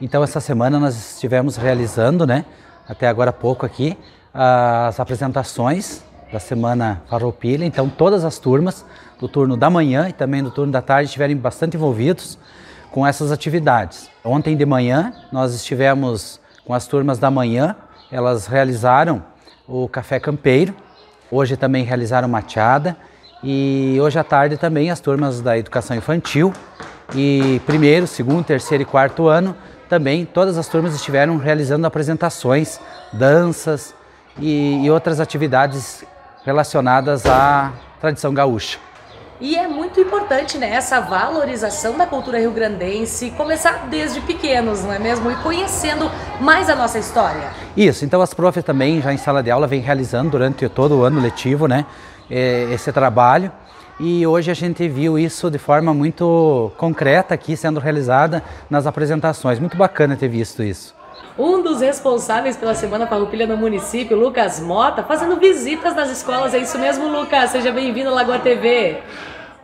Então essa semana nós estivemos realizando, né, até agora há pouco aqui, as apresentações da semana Farroupilha. Então todas as turmas do turno da manhã e também do turno da tarde estiverem bastante envolvidos com essas atividades. Ontem de manhã nós estivemos com as turmas da manhã, elas realizaram o café campeiro, hoje também realizaram mateada e hoje à tarde também as turmas da educação infantil e primeiro, segundo, terceiro e quarto ano também todas as turmas estiveram realizando apresentações, danças e, e, outras atividades relacionadas à tradição gaúcha. E é muito importante né, essa valorização da cultura rio-grandense, começar desde pequenos, não é mesmo? E conhecendo mais a nossa história. Isso, então as profs também já em sala de aula vêm realizando durante todo o ano letivo né, eh, esse trabalho e hoje a gente viu isso de forma muito concreta aqui sendo realizada nas apresentações. Muito bacana ter visto isso. Um dos responsáveis pela Semana Farroupilha no município, Lucas Mota, fazendo visitas nas escolas. É isso mesmo, Lucas? Seja bem-vindo à Lagoa TV.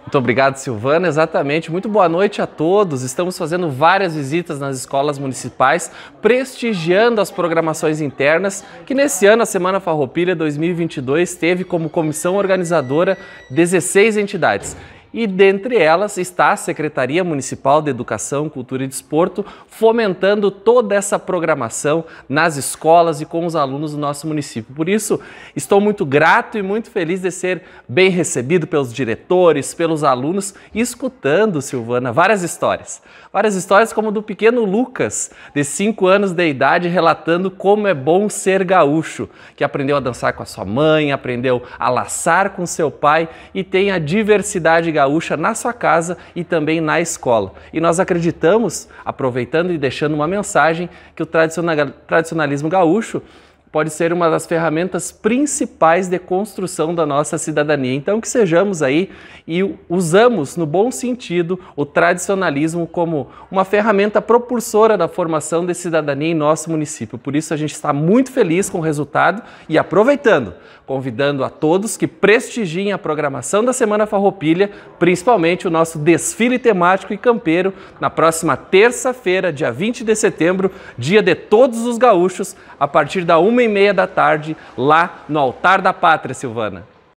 Muito obrigado, Silvana. Exatamente. Muito boa noite a todos. Estamos fazendo várias visitas nas escolas municipais, prestigiando as programações internas, que nesse ano, a Semana Farroupilha 2022, teve como comissão organizadora 16 entidades e dentre elas está a Secretaria Municipal de Educação, Cultura e Desporto, fomentando toda essa programação nas escolas e com os alunos do nosso município. Por isso, estou muito grato e muito feliz de ser bem recebido pelos diretores, pelos alunos, escutando, Silvana, várias histórias. Várias histórias como do pequeno Lucas, de 5 anos de idade, relatando como é bom ser gaúcho, que aprendeu a dançar com a sua mãe, aprendeu a laçar com seu pai e tem a diversidade gaúcha gaúcha na sua casa e também na escola. E nós acreditamos, aproveitando e deixando uma mensagem, que o tradicionalismo gaúcho pode ser uma das ferramentas principais de construção da nossa cidadania. Então que sejamos aí e usamos no bom sentido o tradicionalismo como uma ferramenta propulsora da formação de cidadania em nosso município. Por isso a gente está muito feliz com o resultado e aproveitando, convidando a todos que prestigiem a programação da Semana Farroupilha, principalmente o nosso desfile temático e campeiro na próxima terça-feira, dia 20 de setembro, dia de todos os gaúchos, a partir da 1 e meia da tarde, lá no Altar da Pátria, Silvana.